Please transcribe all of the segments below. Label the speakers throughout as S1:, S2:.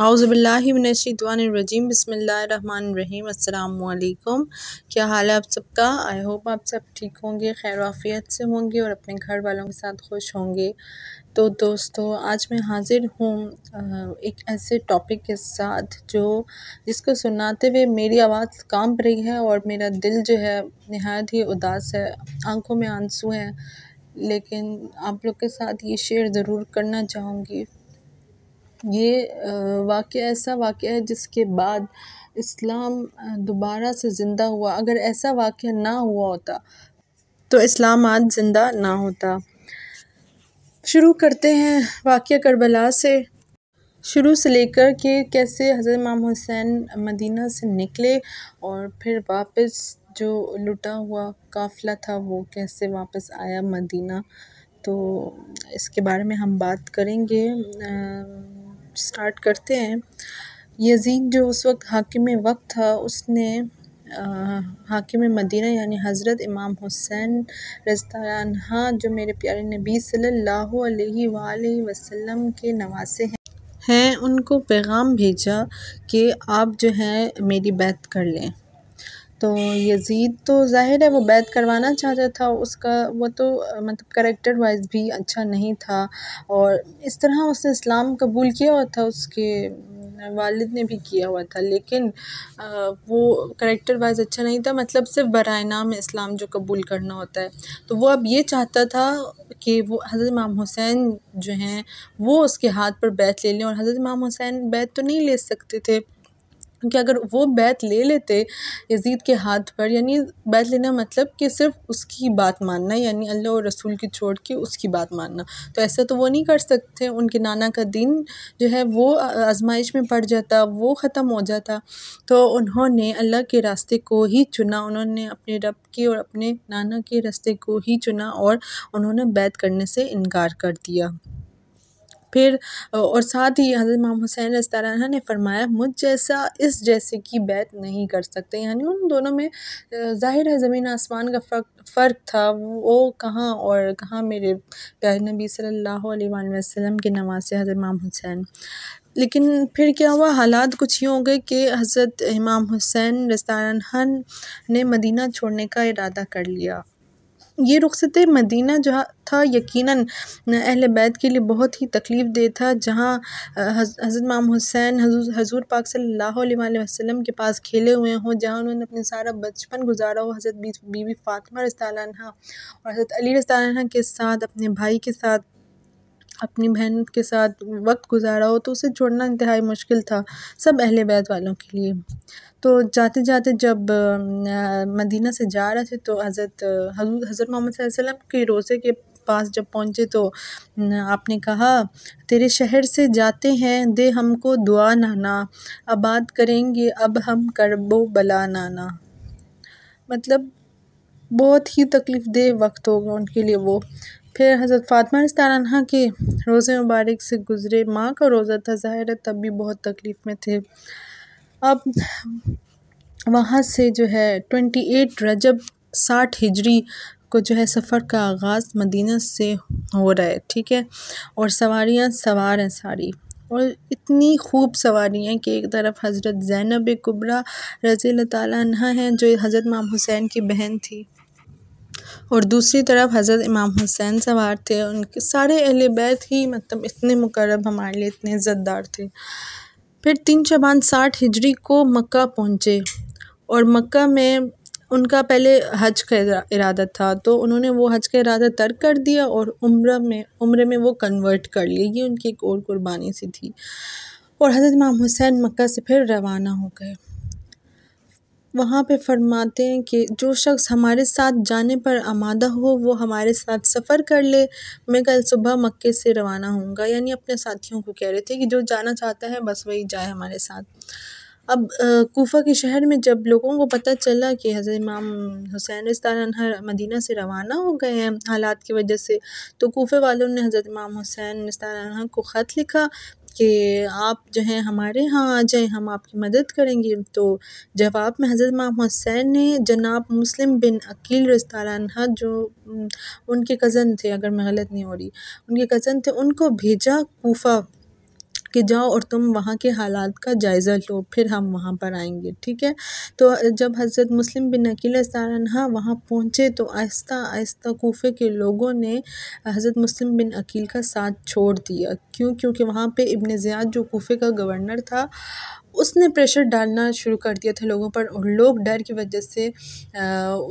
S1: हाउज़बिल्लिमिनशवानरजीम बसमीम अल्लाम क्या हाल है आप सबका आई होप आप सब ठीक होंगे खैर वाफियत से होंगे और अपने घर वालों के साथ खुश होंगे तो दोस्तों आज मैं हाज़िर हूँ एक ऐसे टॉपिक के साथ जो जिसको सुनाते हुए मेरी आवाज़ कांप रही है और मेरा दिल जो है नहायत ही उदास है आंखों में आंसू हैं लेकिन आप लोग के साथ ये शेयर ज़रूर करना चाहूँगी ये वाक़ ऐसा वाक़ है जिसके बाद इस्लाम दोबारा से ज़िंदा हुआ अगर ऐसा वाक़ ना हुआ होता तो इस्लाम आज ज़िंदा ना होता शुरू करते हैं वाक़ करबला से शुरू से लेकर के कैसे हज़रत इमाम हुसैन मदीना से निकले और फिर वापस जो लुटा हुआ काफ़िला था वो कैसे वापस आया मदीना तो इसके बारे में हम बात करेंगे स्टार्ट करते हैं यजीद जो उस वक्त हाकिम वक्त था उसने हाकिम मदीना यानी हज़रत इमाम हुसैन रजतानहा जो मेरे प्यारे नबी सल्लल्लाहु अलैहि वसल्लम के नवासे हैं हैं उनको पैगाम भेजा कि आप जो है मेरी बैत कर लें तो यज़ीद तो ज़ाहिर है वो बैत करवाना चाहता था उसका वो तो मतलब करेक्टर वाइज भी अच्छा नहीं था और इस तरह उसने इस्लाम कबूल किया हुआ था उसके वालिद ने भी किया हुआ था लेकिन वो करेक्टर वाइज अच्छा नहीं था मतलब सिर्फ बरए नाम इस्लाम जो कबूल करना होता है तो वो अब ये चाहता था कि वो हज़रत इमाम हुसैन जो हैं वो उसके हाथ पर बैत ले लें और हज़रत इमाम हुसैन बैत तो नहीं ले सकते थे क्योंकि अगर वो बैत ले लेते यज़ीद के हाथ पर यानी बैत लेना मतलब कि सिर्फ उसकी बात मानना यानी अल्लाह और रसूल की छोड़ के उसकी बात मानना तो ऐसा तो वो नहीं कर सकते उनके नाना का दिन जो है वो आजमाइश में पड़ जाता वो ख़त्म हो जाता तो उन्होंने अल्लाह के रास्ते को ही चुना उन्होंने अपने रब के और अपने नाना के रास्ते को ही चुना और उन्होंने बैत करने से इनकार कर दिया फिर और साथ ही हज़रत इमाम हुसैन तरह ने फरमाया मुझ जैसा इस जैसे की बैत नहीं कर सकते यानी उन दोनों में ज़ाहिर है ज़मीन आसमान का फ़र्क फ़र्क था वो कहाँ और कहाँ मेरे प्यारे नबी सल्लल्लाहु अलैहि वसल्लम के नवासे हज़रत इमाम हुसैन लेकिन फिर क्या हुआ हालात कुछ ही हो गए कि हज़रत इमाम हुसैन रस्तान ने मदीना छोड़ने का इरादा कर लिया ये रुख़सत मदीना जहाँ था यकीनन अहल बैत के लिए बहुत ही तकलीफ़ दे था जहाँ हज़रत माम हुसैन हजूर पाक सल्ला वसलम के पास खेले हुए हों जहाँ उन्होंने अपने सारा बचपन गुजारा हो हज़रत बीवी फ़ातिमा रस्ता और हज़रत अली रस्ता के साथ अपने भाई के साथ अपनी बहन के साथ वक्त गुज़ारा हो तो उसे छोड़ना इंतहाई मुश्किल था सब अहले बैत वालों के लिए तो जाते जाते जब मदीना से जा रहे थे तो हज़रत हज़रत मोहम्मद वसल्लम के रोज़े के पास जब पहुँचे तो आपने कहा तेरे शहर से जाते हैं दे हमको दुआ नाना आबाद करेंगे अब हम करबो बला नाना मतलब बहुत ही तकलीफ़ दे वक्त होगा उनके लिए वो फिर हज़रत फ़ातमा तारा के रोज़े मुबारक से गुज़रे माँ का रोज़ा था ज़ाहिर है तब भी बहुत तकलीफ़ में थे अब वहाँ से जो है ट्वेंटी एट रजब साठ हिजरी को जो है सफ़र का आगाज़ मदीना से हो रहा है ठीक है और सवारियाँ सवार हैं सारी और इतनी खूब सवारियाँ कि एक तरफ हज़रत ज़ैनब कुबरा रज़ी तह हैं जो हज़रत माम हुसैन की बहन थी और दूसरी तरफ हज़रत इमाम हुसैन सवार थे उनके सारे अहल बैत ही मतलब इतने मुकरब हमारे लिए इतने इज़्ज़तदार थे फिर तीन शबान साठ हिजरी को मक्का पहुँचे और मक्का में उनका पहले हज का इरादा था तो उन्होंने वो हज का इरादा तर्क कर दिया और उम्र में उम्र में वो कन्वर्ट कर लिए ये उनकी एक और कुर्बानी सी थी और हज़रत इमाम हुसैन मक्का से फिर रवाना हो गए वहाँ पे फरमाते हैं कि जो शख्स हमारे साथ जाने पर आमादा हो वो हमारे साथ सफ़र कर ले मैं कल सुबह मक्के से रवाना होऊंगा यानी अपने साथियों को कह रहे थे कि जो जाना चाहता है बस वही जाए हमारे साथ अब कोफा के शहर में जब लोगों को पता चला कि हज़रत इमाम हुसैन रस्तानहर मदीना से रवाना हो गए हैं हालात की वजह से तो कोफे वालों ने हज़रत इमाम हुसैन रस्तानहर को ख़त लिखा कि आप जो है हमारे यहाँ आ जाएँ हम आपकी मदद करेंगे तो जवाब में हज़रत माम हुसैन ने जनाब मुस्लिम बिन अकील रज़ी जो उनके कज़न थे अगर मैं गलत नहीं हो रही उनके कज़न थे उनको भेजा कोफ़ा कि जाओ और तुम वहाँ के हालात का जायज़ा लो फिर हम वहाँ पर आएंगे ठीक है तो जब हज़रत मुस्लिम बिन अकील सारनहा वहाँ पहुँचे तो आहिस्ता आहिस्ता कोफे के लोगों ने हज़रत मुस्लिम बिन अकील का साथ छोड़ दिया क्यों क्योंकि वहाँ पर इबन ज्याद जो कोफे का गवर्नर था उसने प्रेशर डालना शुरू कर दिया था लोगों पर और लोग डर की वजह से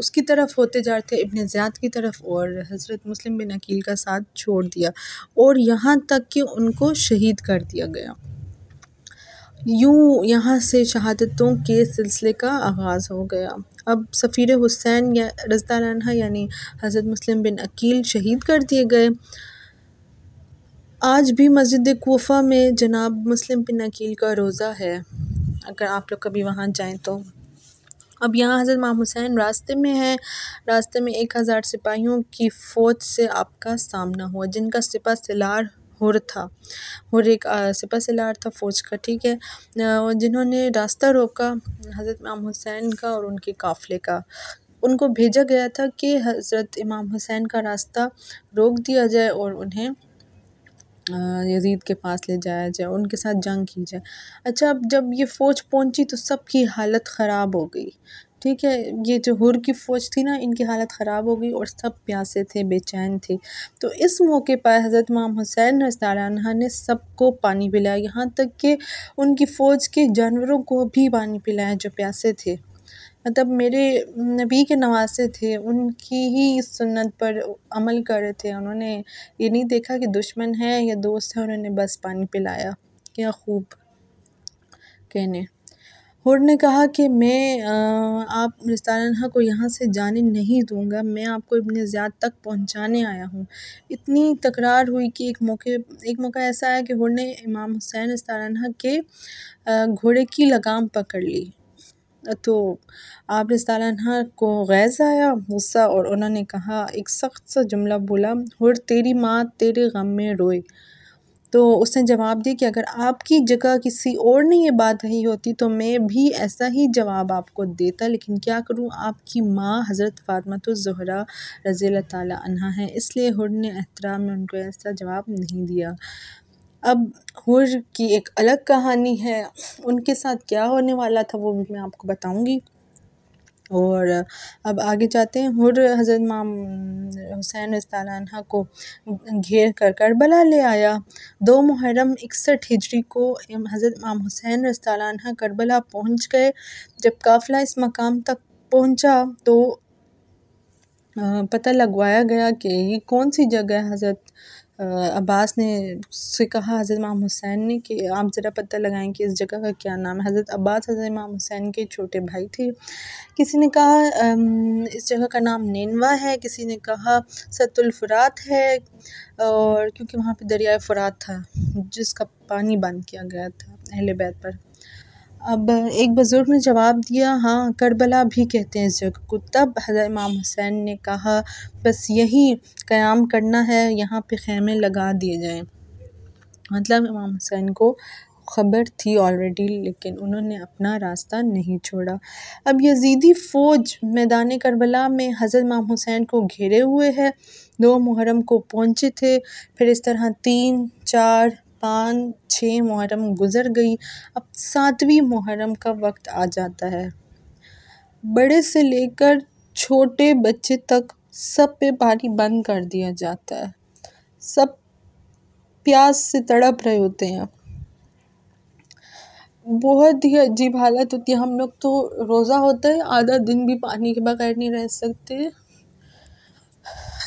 S1: उसकी तरफ होते जा रहे थे इबन ज़्यादा की तरफ और हज़रत मुस्लिम बिन अकील का साथ छोड़ दिया और यहाँ तक कि उनको शहीद कर दिया गया यूँ यहाँ से शहादतों के सिलसिले का आगाज़ हो गया अब सफ़ीर हुसैन या रजदा रजदाराना यानी हज़रत मुस्लिम बिन अकील शहीद कर दिए गए आज भी मस्जिद कोफ़ा में जनाब मुस्लिम बिन अकील का रोज़ा है अगर आप लोग कभी वहाँ जाएँ तो अब यहाँ हज़रत इमाम हुसैन रास्ते में हैं रास्ते में एक हज़ार सिपाहियों की फ़ौज से आपका सामना हुआ जिनका सिपा सिलार हुर था हुर एक सिपा सिलार था फ़ौज का ठीक है जिन्होंने रास्ता रोका हज़रत इमाम हुसैन का और उनके काफ़िले का उनको भेजा गया था कि हज़रत इमाम हुसैन का रास्ता रोक दिया जाए और उन्हें यज़ीद के पास ले जाया जाए उनके साथ जंग की जाए अच्छा अब जब ये फ़ौज पहुंची तो सबकी हालत ख़राब हो गई ठीक है ये जो हुर की फ़ौज थी ना इनकी हालत ख़राब हो गई और सब प्यासे थे बेचैन थे तो इस मौके पर हज़रत माम हुसैन रस्ताना ने सबको पानी पिलाया यहाँ तक कि उनकी फ़ौज के जानवरों को भी पानी पिलाया जो प्यासे थे मतलब मेरे नबी के नवासे थे उनकी ही सुन्नत पर अमल कर रहे थे उन्होंने ये नहीं देखा कि दुश्मन है या दोस्त है उन्होंने बस पानी पिलाया क्या खूब कहने हुर ने कहा कि मैं आप रिस्तानहा को यहाँ से जाने नहीं दूंगा मैं आपको इबन ज़्याद तक पहुँचाने आया हूँ इतनी तकरार हुई कि एक मौके एक मौका ऐसा आया कि हुर ने इमाम हुसैन रिस्तानहा के घोड़े की लगाम पकड़ ली तो आप रसालन्हा को गैज़ आया गुस्सा और उन्होंने कहा एक सख्त सा जुमला बोला हुर तेरी माँ तेरे गम में रोए तो उसने जवाब दिया कि अगर आपकी जगह किसी और ने ये बात कही होती तो मैं भी ऐसा ही जवाब आपको देता लेकिन क्या करूँ आपकी माँ हज़रत फातमत तो ज़हरा रज़ी अल्लाह है इसलिए हुर ने एहतराम में उनको ऐसा जवाब नहीं दिया अब हुर की एक अलग कहानी है उनके साथ क्या होने वाला था वो भी मैं आपको बताऊंगी और अब आगे जाते हैं हुर हज़रत माम हुसैन तला को घेर कर करबला ले आया दो मुहर्रम इकसठ हिजरी को हज़रत माम हुसैन तला करबला पहुंच गए जब काफ़िला इस मकाम तक पहुंचा तो पता लगवाया गया कि ये कौन सी जगह हज़रत अब्बास ने से कहा हज़रत इमाम हुसैन ने कि आप ज़रा पता लगाएं कि इस जगह का क्या नाम है हज़रत अब्बास हज़रत इमाम हुसैन के छोटे भाई थे किसी ने कहा इस जगह का नाम नैनवा है किसी ने कहा सतुलफ़रात है और क्योंकि वहाँ पे दरियाए फ़रात था जिसका पानी बंद किया गया था अहले बैत पर अब एक बुज़ुर्ग ने जवाब दिया हाँ करबला भी कहते हैं इस जगह को तब हज़रत इमाम हुसैन ने कहा बस यही क़याम करना है यहाँ पे ख़ैमे लगा दिए जाएँ मतलब इमाम हुसैन को ख़बर थी ऑलरेडी लेकिन उन्होंने अपना रास्ता नहीं छोड़ा अब यजीदी फ़ौज मैदान करबला में हज़रत इमाम हुसैन को घेरे हुए है दो मुहर्रम को पहुँचे थे फिर इस तरह तीन चार पाँच छः मुहर्रम गुज़र गई अब सातवीं मुहर्रम का वक्त आ जाता है बड़े से लेकर छोटे बच्चे तक सब पे पानी बंद कर दिया जाता है सब प्यास से तड़प रहे होते हैं बहुत ही अजीब हालत होती है हम लोग तो रोज़ा होता है आधा दिन भी पानी के बगैर नहीं रह सकते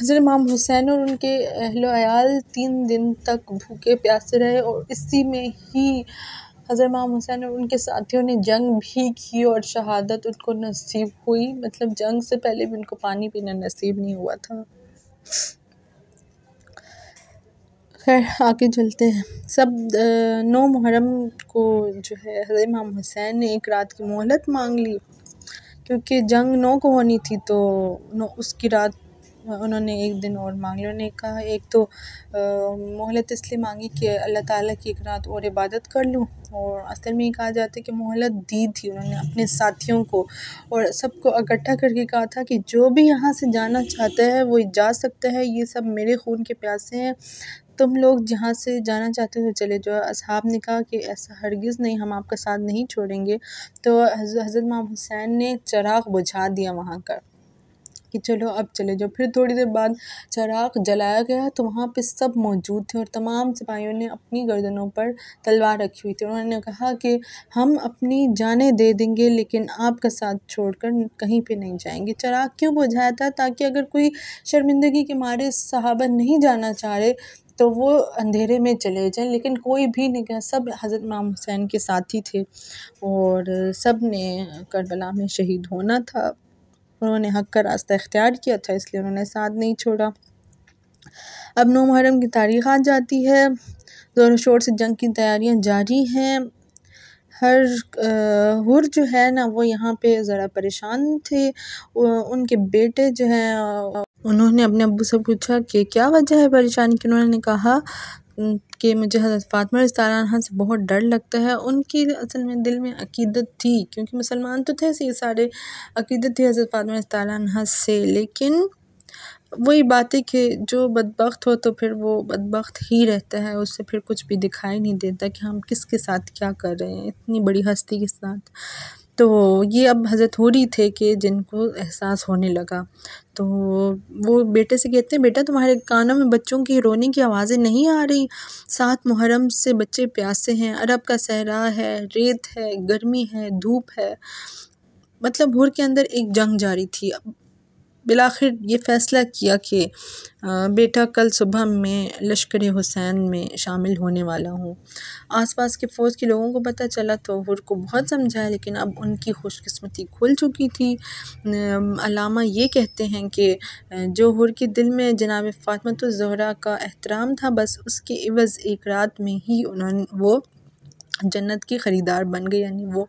S1: हज़रत इमाम हुसैन और उनके अहलोयाल तीन दिन तक भूखे प्यासे रहे और इसी में ही हज़रत इमाम हुसैन और उनके साथियों ने जंग भी की और शहादत उनको नसीब हुई मतलब जंग से पहले भी उनको पानी पीना नसीब नहीं हुआ था खैर आगे चलते हैं सब नौ मुहर्रम को जो है हजरत इमाम हुसैन ने एक रात की मोहलत मांग ली क्योंकि जंग नौ को होनी थी तो नौ उसकी रात उन्होंने एक दिन और मांग लिया उन्होंने कहा एक तो मोहलत इसलिए मांगी कि अल्लाह ताला की एक रात और इबादत कर लूँ और असल में ये कहा जाता है कि मोहलत दी थी उन्होंने अपने साथियों को और सबको इकट्ठा करके कहा था कि जो भी यहाँ से जाना चाहता है वो जा सकता है ये सब मेरे खून के प्यासे हैं तुम लोग जहाँ से जाना चाहते हो चले जो असहाब ने कहा कि ऐसा हरगिज़ नहीं हम आपका साथ नहीं छोड़ेंगे तो हज़रत माम हुसैन ने चराग बुझा दिया वहाँ का कि चलो अब चले जाओ फिर थोड़ी देर बाद चराग़ जलाया गया तो वहाँ पे सब मौजूद थे और तमाम सिपाहियों ने अपनी गर्दनों पर तलवार रखी हुई थी उन्होंने कहा कि हम अपनी जानें दे देंगे लेकिन आपका साथ छोड़कर कहीं पे नहीं जाएंगे चराग़ क्यों बुझाया था ताकि अगर कोई शर्मिंदगी के मारे सहाबा नहीं जाना चाह रहे तो वो अंधेरे में चले जाएं लेकिन कोई भी नहीं गया सब हज़रत माम हुसैन के साथ ही थे और सब ने करबला में शहीद होना था उन्होंने हक का रास्ता इख्तियार किया था इसलिए उन्होंने साथ नहीं छोड़ा अब नौ मुहर्रम की तारीख आ जाती है जोर शोर से जंग की तैयारियां जारी हैं हर हुर जो है ना वो यहाँ पे ज़रा परेशान थे उनके बेटे जो हैं उन्होंने अपने अबू से पूछा कि क्या वजह है परेशान की उन्होंने कहा के मुझे हज़रत फ़ातिमा रिस्तारा से बहुत डर लगता है उनकी असल में दिल में अकीदत थी क्योंकि मुसलमान तो थे ये सारे अकीदत थी हज़रत फ़ातमा रिस्तारा से लेकिन वही बात है कि जो बदबख्त हो तो फिर वो बदबख्त ही रहता है उससे फिर कुछ भी दिखाई नहीं देता कि हम किसके साथ क्या कर रहे हैं इतनी बड़ी हस्ती के साथ तो ये अब हज़रत हो रही थे कि जिनको एहसास होने लगा तो वो बेटे से कहते हैं बेटा तुम्हारे कानों में बच्चों की रोने की आवाज़ें नहीं आ रही सात मुहर्रम से बच्चे प्यासे हैं अरब का सहरा है रेत है गर्मी है धूप है मतलब भोर के अंदर एक जंग जारी थी बिलाखिर ये फ़ैसला किया कि बेटा कल सुबह मैं लश्कर हुसैन में शामिल होने वाला हूँ आसपास के फ़ौज के लोगों को पता चला तो को बहुत समझाया लेकिन अब उनकी खुशकस्मती खुल चुकी थी अलामा ये कहते हैं कि जो हुर के दिल में जनाब फ़ातमत जहरा का एहतराम था बस उसके एवज़ एक रात में ही उन्होंने वो जन्नत की ख़रीदार बन गए यानी वो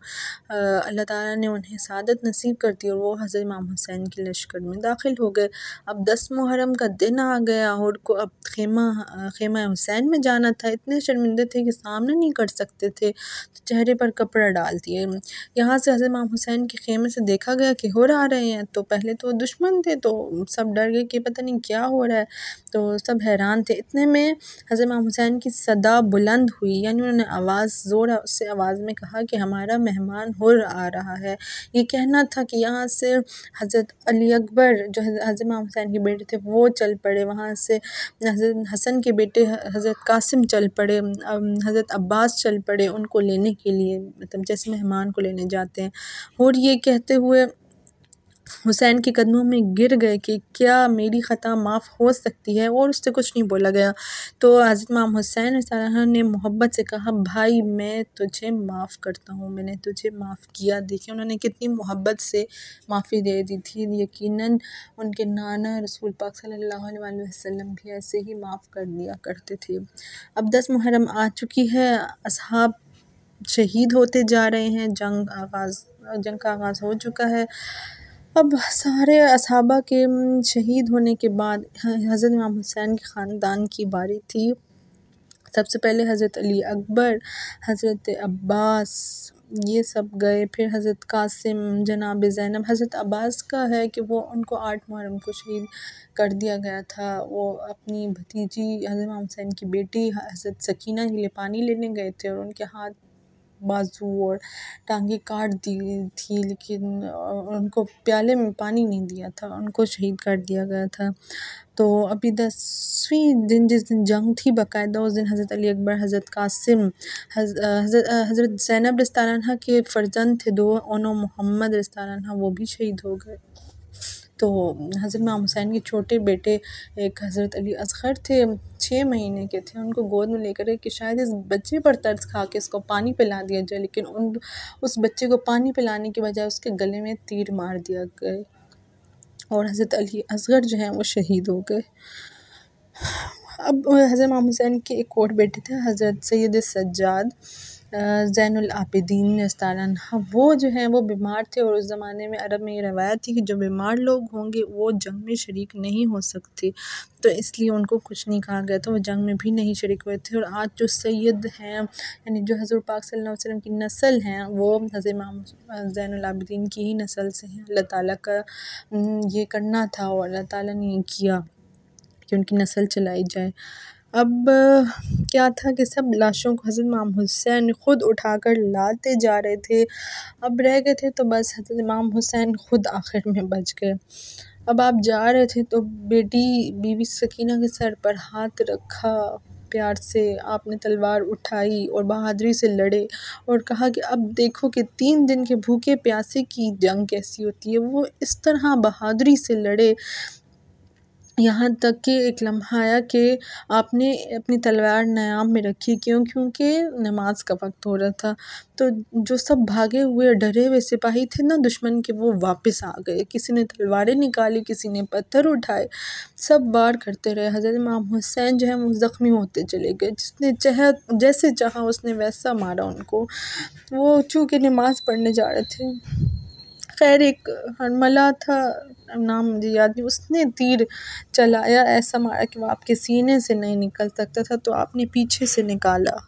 S1: अल्लाह ताला ने उन्हें सादत नसीब कर दी और वो हज़रत इमाम हुसैन के लश्कर में दाखिल हो गए अब दस मुहर्रम का दिन आ गया और को अब खेमा खेमा हुसैन में जाना था इतने शर्मिंदे थे कि सामना नहीं कर सकते थे तो चेहरे पर कपड़ा डाल दिए यहाँ से हज़रत इमाम हुसैन के खेमे से देखा गया कि हो रहा रहे हैं तो पहले तो दुश्मन थे तो सब डर गए कि पता नहीं क्या हो रहा है तो सब हैरान थे इतने में हज़रत इमाम हुसैन की सदा बुलंद हुई यानी उन्होंने आवाज़ ज़ोर ज़ोर से आवाज़ में कहा कि हमारा मेहमान हो आ रहा है ये कहना था कि यहाँ से हज़रत अली अकबर जो हज़रत इमाम हुसैन के बेटे थे वो चल पड़े वहाँ से हज़रत हसन के बेटे हज़रत कासिम चल पड़े हज़रत अब्बास चल पड़े उनको लेने के लिए मतलब जैसे मेहमान को लेने जाते हैं और ये कहते हुए हुसैन के कदमों में गिर गए कि क्या मेरी ख़ता माफ़ हो सकती है और उससे कुछ नहीं बोला गया तो हज़रत माम हुसैन ने मोहब्बत से कहा भाई मैं तुझे माफ़ करता हूँ मैंने तुझे माफ़ किया देखिए उन्होंने कितनी मोहब्बत से माफ़ी दे दी थी यकीनन उनके नाना रसूल पाक सल्लल्लाहु अलैहि वसल्लम भी ऐसे ही माफ़ कर दिया करते थे अब दस मुहरम आ चुकी है अब शहीद होते जा रहे हैं जंग आगाज़ जंग का आगाज़ हो चुका है अब सारे असाबा के शहीद होने के बाद हज़रत इमाम हुसैन के ख़ानदान की बारी थी सबसे पहले हज़रत अली अकबर हज़रत अब्बास ये सब गए फिर हज़रत कासिम जनाब ज़ैनब हज़रत अब्बास का है कि वो उनको आठ मुहर्रम को शहीद कर दिया गया था वो अपनी भतीजी हज़रत हुसैन की बेटी हज़रत सकीना के लिए पानी लेने गए थे और उनके हाथ बाज़ू और टांगे काट दी थी लेकिन उनको प्याले में पानी नहीं दिया था उनको शहीद कर दिया गया था तो अभी दसवीं दिन जिस दिन जंग थी बाकायदा उस दिन हज़रत अली अकबर हज़रत कासिम हज़रत ज़ैनब रस्ताना के फ़र्जंद थे दो ओनो मोहम्मद रस्ताना वो भी शहीद हो गए तो हज़रत माम हुसैन के छोटे बेटे एक हज़रत अली असगर थे छः महीने के थे उनको गोद में लेकर गए कि शायद इस बच्चे पर तर्ज खा के इसको पानी पिला दिया जाए लेकिन उन उस बच्चे को पानी पिलाने के बजाय उसके गले में तीर मार दिया गए और हज़रत अली असगर जो हैं वो शहीद हो गए अब हज़रत माम हुसैन के एक और बेटे थे हज़रत सैद सज्जाद ज़ैनआबिदीन नस्तारन हाँ, वो जो हैं वो बीमार थे और उस ज़माने में अरब में ये रवायत थी कि जो बीमार लोग होंगे वो जंग में शरीक नहीं हो सकते तो इसलिए उनको कुछ नहीं कहा गया था वो जंग में भी नहीं शरीक हुए थे और आज जो सैद हैं यानी जो हज़र पाक सल्लल्लाहु अलैहि वसल्लम की नस्ल हैं वो हजर इमाम ज़ैनआबिदीन की ही नस्ल से हैं अल्लाह ताला का ये करना था और अल्लाह ताला ने किया कि उनकी नस्ल चलाई जाए अब क्या था कि सब लाशों को हज़रत इमाम हुसैन ख़ुद उठाकर लाते जा रहे थे अब रह गए थे तो बस हज़रत इमाम हुसैन ख़ुद आखिर में बच गए अब आप जा रहे थे तो बेटी बीवी सकीना के सर पर हाथ रखा प्यार से आपने तलवार उठाई और बहादुरी से लड़े और कहा कि अब देखो कि तीन दिन के भूखे प्यासे की जंग कैसी होती है वो इस तरह बहादुरी से लड़े यहाँ तक कि एक लम्हा आया कि आपने अपनी तलवार नयाम में रखी क्यों क्योंकि नमाज़ का वक्त हो रहा था तो जो सब भागे हुए डरे हुए सिपाही थे ना दुश्मन के वो वापस आ गए किसी ने तलवारें निकाली किसी ने पत्थर उठाए सब वार करते रहे हज़रत इमाम हुसैन जो है वो ज़ख्मी होते चले गए जिसने चह जैसे चाहा उसने वैसा मारा उनको वो चूँकि नमाज़ पढ़ने जा रहे थे खैर एक हरमला था नाम मुझे याद नहीं उसने तीर चलाया ऐसा मारा कि वो आपके सीने से नहीं निकल सकता था तो आपने पीछे से निकाला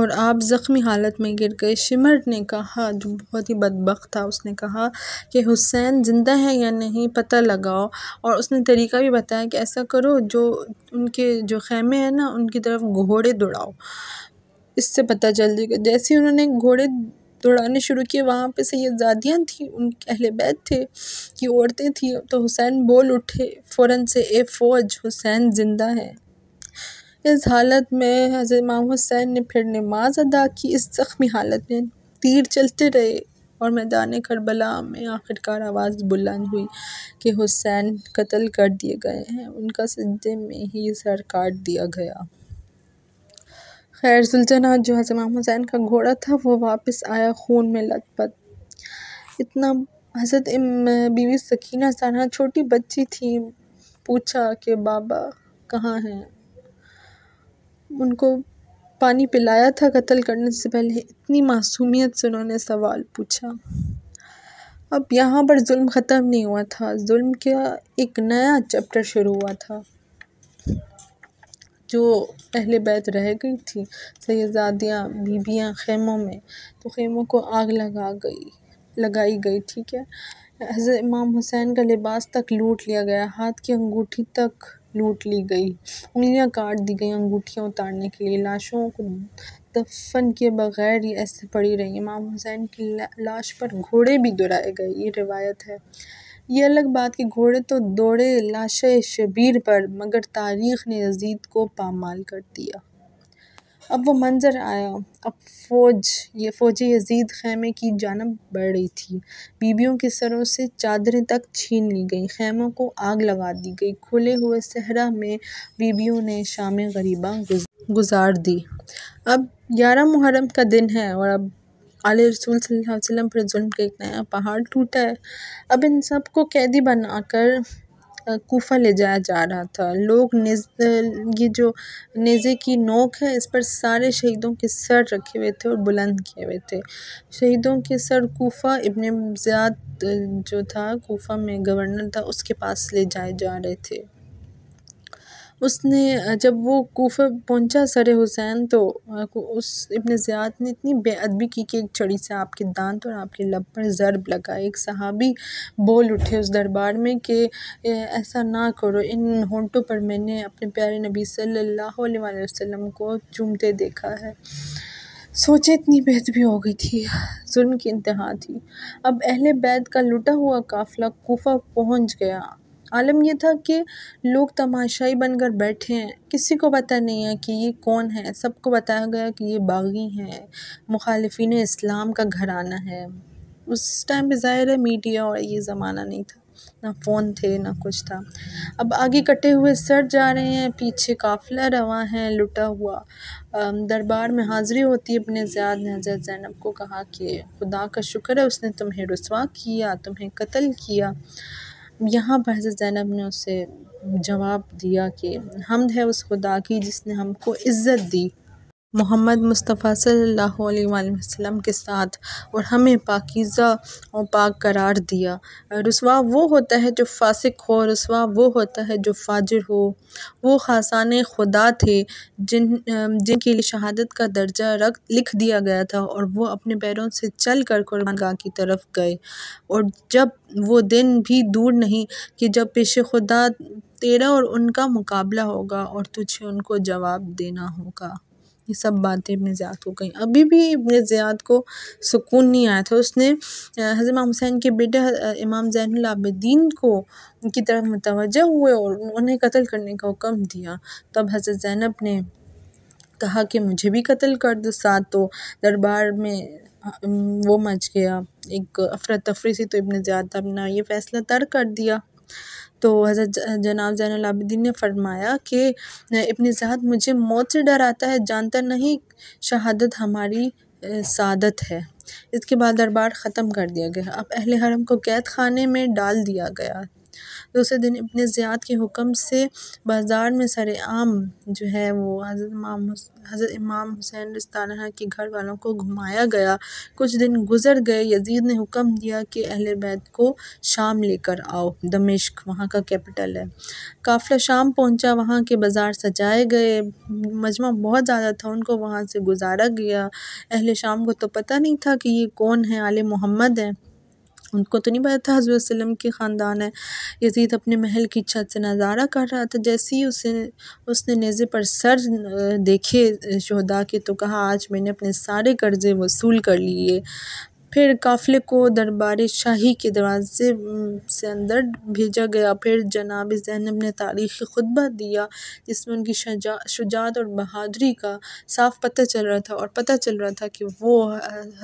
S1: और आप ज़ख्मी हालत में गिर गए शिमर ने कहा जो बहुत ही बदबक था उसने कहा कि हुसैन ज़िंदा है या नहीं पता लगाओ और उसने तरीका भी बताया कि ऐसा करो जो उनके जो ख़ैमे हैं ना उनकी तरफ घोड़े दौड़ाओ इससे पता चल जाएगा जैसे ही उन्होंने घोड़े दौड़ाने शुरू किए वहाँ पर सैदादियाँ थीं उन अहल बैत थे कि औरतें थीं तो हुसैन बोल उठे फ़ौर से ए फ़ौज हुसैन ज़िंदा है इस हालत में हज़रत माम हुसैन ने फिर नमाज अदा की इस ज़ख्मी हालत में तीर चलते रहे और मैदान करबला में आखिरकार आवाज़ बुलंद हुई कि हुसैन कत्ल कर दिए गए हैं उनका सज्जे में ही सर काट दिया गया खैर जुलझनाथ जो हजमाम हुसैन का घोड़ा था वो वापस आया खून में लथपथ इतना हजरत बीवी सकीना सारा छोटी बच्ची थी पूछा कि बाबा कहाँ हैं उनको पानी पिलाया था कत्ल करने से पहले इतनी मासूमियत से उन्होंने सवाल पूछा अब यहाँ पर जुल्म ख़त्म नहीं हुआ था जुल्म का एक नया चैप्टर शुरू हुआ था जो अहल बैत रह गई थी शहज़ादियाँ बीबियाँ ख़ेमों में तो ख़ेमों को आग लगा गई लगाई गई ठीक है हजर इमाम हुसैन का लिबास तक लूट लिया गया हाथ की अंगूठी तक लूट ली गई उंगलियां काट दी गई अंगूठियाँ उतारने के लिए लाशों को दफन किए बगैर ये ऐसे पड़ी रही इमाम हुसैन की लाश पर घोड़े भी दुराए गए ये रिवायत है ये अलग बात कि घोड़े तो दौड़े लाशे शबीर पर मगर तारीख ने यजीद को पामाल कर दिया अब वो मंज़र आया अब फौज ये फौज यजीद खैमे की जानब बढ़ रही थी बीबियों के सरों से चादरें तक छीन ली गई खैमों को आग लगा दी गई खुले हुए सहरा में बीबियों ने शाम गरीबा गुजार दी अब ग्यारह मुहर्रम का दिन है और अब आले रसूल वसल्लम पर जुल्म का एक नया पहाड़ टूटा है अब इन सब को कैदी बनाकर कोफा ले जाया जा रहा था लोग ये जो नेज़े की नोक है इस पर सारे शहीदों के सर रखे हुए थे और बुलंद किए हुए थे शहीदों के सर कोफा इबन ज्याद जो था कोफा में गवर्नर था उसके पास ले जाए जा रहे थे उसने जब वो कोफा पहुंचा सर हुसैन तो उस इब्न ज़ियाद ने इतनी बेअदबी की कि एक छड़ी से आपके दांत और आपके लब पर ज़रब लगा एक सहाबी बोल उठे उस दरबार में कि ऐसा ना करो इन होंटों पर मैंने अपने प्यारे नबी सल्लल्लाहु अलैहि वसल्लम को चूमते देखा है सोचे इतनी बेदबी हो गई थी जुल्म की इंतहा थी अब अहले बैत का लुटा हुआ काफ़िला कोफा पहुंच गया आलम यह था कि लोग तमाशाई बनकर बैठे हैं किसी को पता नहीं है कि ये कौन है सबको बताया गया कि ये बागी हैं मुखालफी इस्लाम का घराना है उस टाइम पर ज़ाहिर है मीडिया और ये ज़माना नहीं था ना फ़ोन थे ना कुछ था अब आगे कटे हुए सर जा रहे हैं पीछे काफिला रवा हैं लुटा हुआ दरबार में हाज़िरी होती अपने ज़्याद ने हजरत जैनब को कहा कि खुदा का शुक्र है उसने तुम्हें रसवा किया तुम्हें कत्ल किया यहाँ पर हज़रत ज़ैनब ने उसे जवाब दिया कि हमद है उस खुदा की जिसने हमको इज़्ज़त दी मोहम्मद मुस्तफ़ा सल्लल्लाहु अलैहि वसल्लम के साथ और हमें पाकिज़ा और पाक करार दिया रसवा वो होता है जो फासिक हो रसवा वो होता है जो फाजिर हो वो खासान खुदा थे जिन जिनके लिए शहादत का दर्जा रख लिख दिया गया था और वो अपने पैरों से चल कर कुरबानगाह की तरफ गए और जब वो दिन भी दूर नहीं कि जब पेश खुदा तेरा और उनका मुकाबला होगा और तुझे उनको जवाब देना होगा ये सब बातें इब्न ज़ियाद को कहीं अभी भी इब्न ज़ियाद को सुकून नहीं आया था उसने हज़रत इमाम हुसैन के बेटे इमाम ज़ैनुल को की तरफ मुतवजह हुए और उन्हें कत्ल करने का हुक्म दिया तब हज़रत ज़ैनब ने कहा कि मुझे भी कत्ल कर दो साथ तो दरबार में वो मच गया एक अफरा तफरी सी तो इब्न ज़्यादा अपना ये फ़ैसला तर्क कर दिया तो हज़रत जनाब ज़ैनुल आबिदीन ने फरमाया कि इब्न साद मुझे मौत से डराता है जानता नहीं शहादत हमारी सादत है इसके बाद दरबार ख़त्म कर दिया गया अब अहल हरम को कैद खाने में डाल दिया गया दूसरे दिन इतने ज़्यादा के हुक्म से बाज़ार में सरेआम जो है वो हज़रत इमाम हज़रत इमाम हुसैन रस्ताना के घर वालों को घुमाया गया कुछ दिन गुज़र गए यजीद ने हुक्म दिया कि अहल बैत को शाम लेकर आओ दमिश्क वहाँ का कैपिटल है काफ़िला शाम पहुँचा वहाँ के बाज़ार सजाए गए मजमा बहुत ज़्यादा था उनको वहाँ से गुजारा गया अहल शाम को तो पता नहीं था कि ये कौन है आले मोहम्मद हैं उनको तो नहीं पता था हज़र वसलम के ख़ानदान है यजीद अपने महल की छत से नज़ारा कर रहा था जैसे ही उसे उसने नेज़े पर सर देखे शहदा के तो कहा आज मैंने अपने सारे कर्ज़े वसूल कर लिए फिर काफ़िले को दरबार शाही के दरवाज़े से अंदर भेजा गया फिर जनाब जैनब ने तारीख़ी खुतबा दिया जिसमें उनकी शजा शुजात और बहादुरी का साफ पता चल रहा था और पता चल रहा था कि वो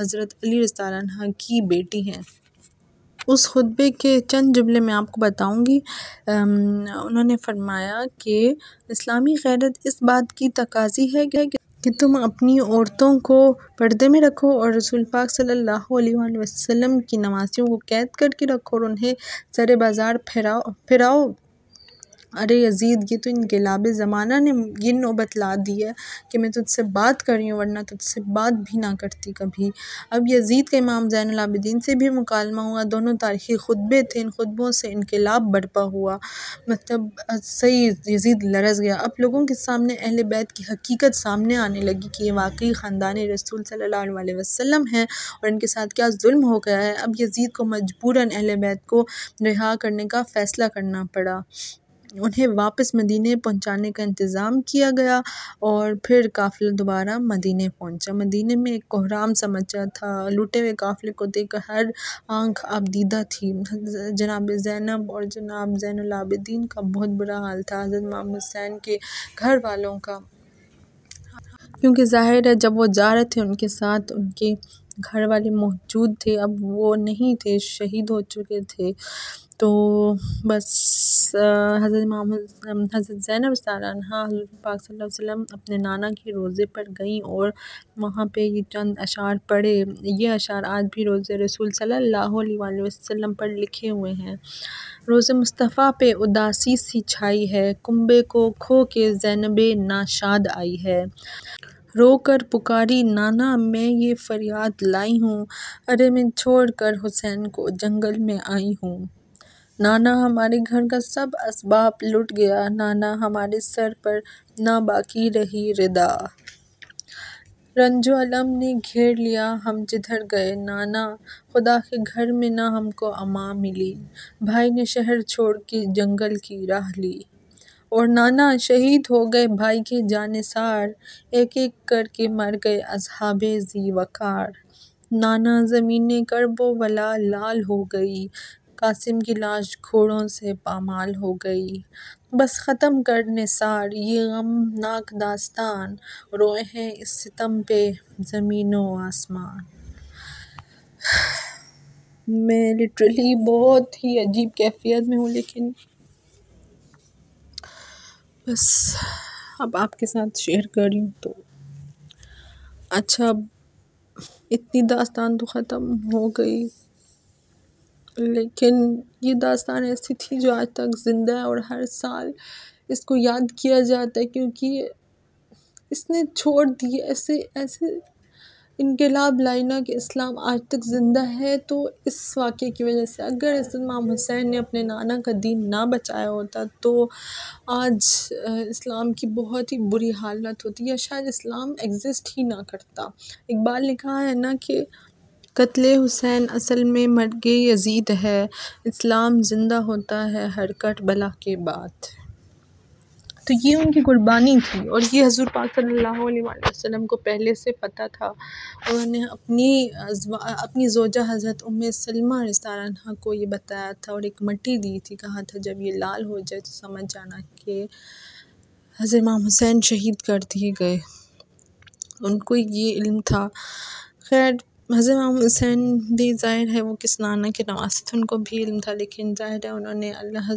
S1: हज़रत अली रसाना की बेटी हैं उस खुतबे के चंद जुमले मैं आपको बताऊँगी उन्होंने फ़रमाया कि इस्लामी ग़ैरत इस बात की तकाज़ी है कि तुम अपनी औरतों को पर्दे में रखो और रसूल पाक सल्लल्लाहु अलैहि वसल्लम की नमाज़ियों को कैद करके रखो और उन्हें सर बाज़ार फिराओ फिराओ अरे यजीद ये तो इनकलाब ज़माना ने ये नौबत ला दी है कि मैं तुझसे बात कर रही हूँ वरना तुझसे बात भी ना करती कभी अब यजीद के इमाम ज़ैनआबिदीन से भी मुकालमा हुआ दोनों तारीख़ी खुतबे थे इन खुतबों से इनकलाब बरपा हुआ मतलब सही यजीद लरस गया अब लोगों के सामने अहल बैत की हकीकत सामने आने लगी कि ये वाकई ख़ानदान रसूल सल्ला वसम है और इनके साथ क्या जुल्म हो गया है अब यजीद को मजबूरन अहल बैत को रिहा करने का फ़ैसला करना पड़ा उन्हें वापस मदीने पहुंचाने का इंतज़ाम किया गया और फिर काफ़िला दोबारा मदीने पहुंचा मदीने में एक कोहराम समझा मचा था लुटे हुए काफ़िले को देखकर हर आंख दीदा थी जनाब ज़ैनब और जनाब ज़ैनलाबिदीन का बहुत बुरा हाल था हजरत मोहम्मद हुसैन के घर वालों का क्योंकि जाहिर है जब वो जा रहे थे उनके साथ उनकी घर वाले मौजूद थे अब वो नहीं थे शहीद हो चुके थे तो बस हज़रत इमाम हज़रत ज़ैनब सारानहा पाक वसल्लम अपने नाना के रोज़े पर गईं और वहाँ पे ये चंद अशार पढ़े ये अशार आज भी रोज़े रसूल सल्लल्लाहु अलैहि वसल्लम पर लिखे हुए हैं रोज़ मुस्तफ़ा पे उदासी सी छाई है कुंबे को खो के जैनब नाशाद आई है रोकर पुकारी नाना मैं ये फ़रियाद लाई हूँ अरे मैं छोड़ कर हुसैन को जंगल में आई हूँ नाना हमारे घर का सब असबाब लुट गया नाना हमारे सर पर ना बाकी रही रिदा रंजोलम ने घेर लिया हम जिधर गए नाना खुदा के घर में ना हमको अमां मिली भाई ने शहर छोड़ के जंगल की राह ली और नाना शहीद हो गए भाई के जानेसार एक एक करके मर गए अजहाब जी वकार नाना ज़मीन करबो वला लाल हो गई कासिम की लाश घोड़ों से पामाल हो गई बस ख़त्म करने सार ये गमनाक दास्तान रोए हैं इस सितम पे ज़मीन व आसमान मैं लिटरली बहुत ही अजीब कैफियत में हूँ लेकिन बस अब आपके साथ शेयर कर रही हूँ तो अच्छा अब इतनी दास्तान तो ख़त्म हो गई लेकिन ये दास्तान ऐसी थी जो आज तक ज़िंदा है और हर साल इसको याद किया जाता है क्योंकि इसने छोड़ दिए ऐसे ऐसे इनकलाब लाइना के इस्लाम आज तक ज़िंदा है तो इस वाक़े की वजह से अगर माम हुसैन ने अपने नाना का दीन ना बचाया होता तो आज इस्लाम की बहुत ही बुरी हालत होती या शायद इस्लाम एग्ज़िस्ट ही ना करता इकबाल ने कहा है ना कि कत्ल हुसैन असल में मर गए यजीद है इस्लाम ज़िंदा होता है हरकत बला के बाद तो ये उनकी क़ुरबानी थी और ये हजूर पाक सल्लल्लाहु अलैहि वसल्लम को पहले से पता था उन्होंने अपनी अपनी जोजा हज़रत उम सलमा रस्तारा को ये बताया था और एक मट्टी दी थी कहा था जब ये लाल हो जाए तो समझ जाना कि हज़र माम हुसैन शहीद कर दिए गए उनको ये इल्म था खैर हज़रत हुसैन भी ज़ाहिर है वो किस नाना के नवासी थे उनको भी इल्म था लेकिन ज़ाहिर है उन्होंने अल्लाह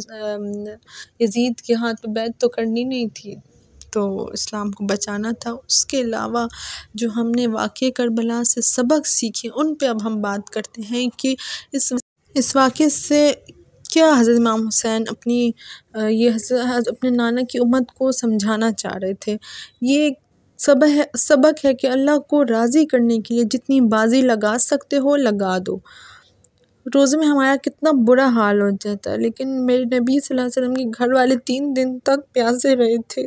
S1: यज़ीद के हाथ पे बैत तो करनी नहीं थी तो इस्लाम को बचाना था उसके अलावा जो हमने वाक़ करबला से सबक सीखे उन पे अब हम बात करते हैं कि इस इस वाक़े से क्या हज़रत इमाम हुसैन अपनी ये अपने नाना की उम्मत को समझाना चाह रहे थे ये सब है सबक है कि अल्लाह को राज़ी करने के लिए जितनी बाजी लगा सकते हो लगा दो रोज़े में हमारा कितना बुरा हाल हो जाता है लेकिन मेरे नबी वसल्लम के घर वाले तीन दिन तक प्यासे रहे थे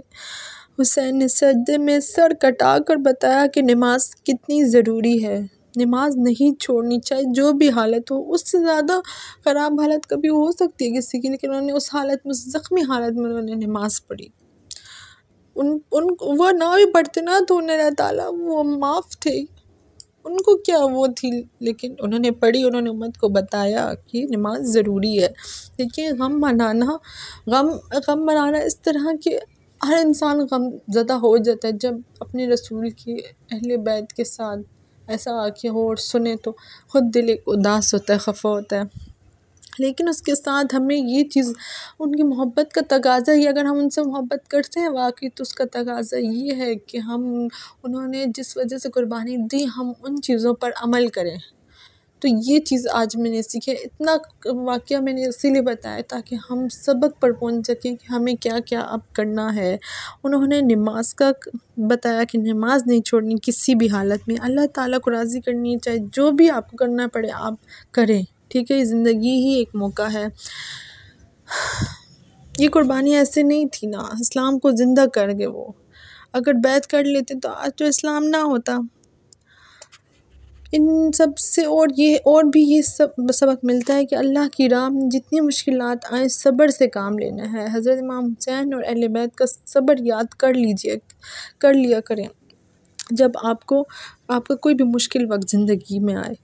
S1: हुसैन ने सजदे में सर कटा कर बताया कि नमाज कितनी ज़रूरी है नमाज नहीं छोड़नी चाहिए जो भी हालत हो उससे ज़्यादा ख़राब हालत कभी हो सकती है किसी की लेकिन उन्होंने उस हालत में ज़ख्मी हालत में उन्होंने नमाज़ पढ़ी उन उन वह ना भी पढ़ते ना तो उन्हें ताला वो माफ़ थे उनको क्या वो थी लेकिन उन्होंने पढ़ी उन्होंने उम्मत को बताया कि नमाज ज़रूरी है देखिए गम मनाना गम गम मनाना इस तरह के हर इंसान गम ज़्यादा हो जाता है जब अपने रसूल की अहल बैत के साथ ऐसा आके हो और सुने तो ख़ुद दिल एक उदास होता है खफा होता है लेकिन उसके साथ हमें ये चीज़ उनकी मोहब्बत का तकाज़ा ये अगर हम उनसे मोहब्बत करते हैं वाकई तो उसका तकाज़ा ये है कि हम उन्होंने जिस वजह से कुर्बानी दी हम उन चीज़ों पर अमल करें तो ये चीज़ आज मैंने सीखी है इतना वाक़ मैंने इसीलिए बताया ताकि हम सबक पर पहुंच सकें कि हमें क्या क्या अब करना है उन्होंने नमाज का बताया कि नमाज नहीं छोड़नी किसी भी हालत में अल्लाह ताला को राज़ी करनी है चाहे जो भी आपको करना पड़े आप करें ठीक है ज़िंदगी ही एक मौका है ये कुर्बानी ऐसे नहीं थी ना इस्लाम को ज़िंदा कर गए वो अगर बैत कर लेते तो आज तो इस्लाम ना होता इन सब से और ये और भी ये सब सबक मिलता है कि अल्लाह की राम जितनी मुश्किल आए सब्र से काम लेना है हज़रत इमाम हुसैन और अहल बैत का सब्र याद कर लीजिए कर लिया करें जब आपको आपका कोई भी मुश्किल वक्त ज़िंदगी में आए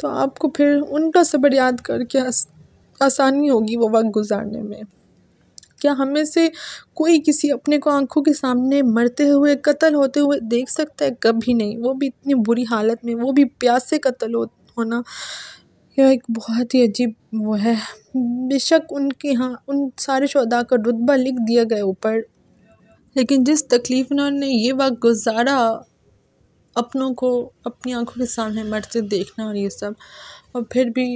S1: तो आपको फिर उनका सब्र याद करके आस, आसानी होगी वो वक्त गुजारने में क्या हमें से कोई किसी अपने को आंखों के सामने मरते हुए कत्ल होते हुए देख सकता है कभी नहीं वो भी इतनी बुरी हालत में वो भी प्यास से कत्ल हो, होना यह एक बहुत ही अजीब वो है बेशक उनके यहाँ उन सारे शौदा का रुतबा लिख दिया गया ऊपर लेकिन जिस तकलीफ ने उन्होंने ये वक्त गुजारा अपनों को अपनी आंखों के सामने मरते देखना और ये सब और फिर भी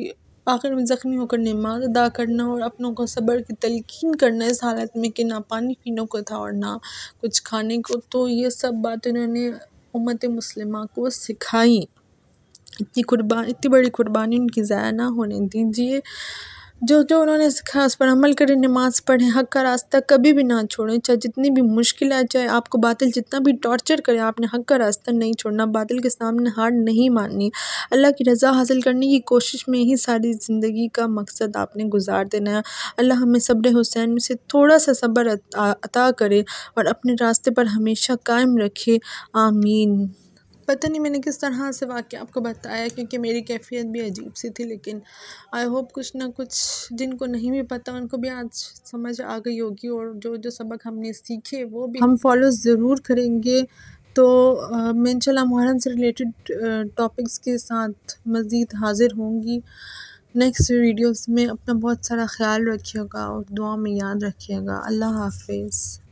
S1: आखिर में ज़ख्मी होकर नमाज अदा करना और अपनों को सब्र की तलकिन करना इस हालत में कि ना पानी पीने को था और ना कुछ खाने को तो ये सब बात इन्होंने उम्मत मुस्लिम को सिखाई इतनी कुर्बान इतनी बड़ी कुर्बानी उनकी ज़ाया ना होने दीजिए जो जो उन्होंने सीखा उस पर अमल करें नमाज़ पढ़ें हक का रास्ता कभी भी ना छोड़ें चाहे जितनी भी मुश्किल आ जाए आपको बादल जितना भी टॉर्चर करे आपने हक का रास्ता नहीं छोड़ना बादल के सामने हार नहीं माननी अल्लाह की रज़ा हासिल करने की कोशिश में ही सारी ज़िंदगी का मकसद आपने गुजार देना है अल्लाह हमें सब्र हुसैन में से थोड़ा सा सब्र अता करे और अपने रास्ते पर हमेशा कायम रखे आमीन पता नहीं मैंने किस तरह से वाक्य आपको बताया क्योंकि मेरी कैफियत भी अजीब सी थी लेकिन आई होप कुछ ना कुछ जिनको नहीं भी पता उनको भी आज समझ आ गई होगी और जो जो सबक हमने सीखे वो भी हम फॉलो ज़रूर करेंगे तो मैं चला मुहरम से रिलेटेड टॉपिक्स के साथ मज़ीद हाज़िर होंगी नेक्स्ट वीडियोस में अपना बहुत सारा ख्याल रखिएगा और दुआ में याद रखिएगा अल्लाह हाफिज़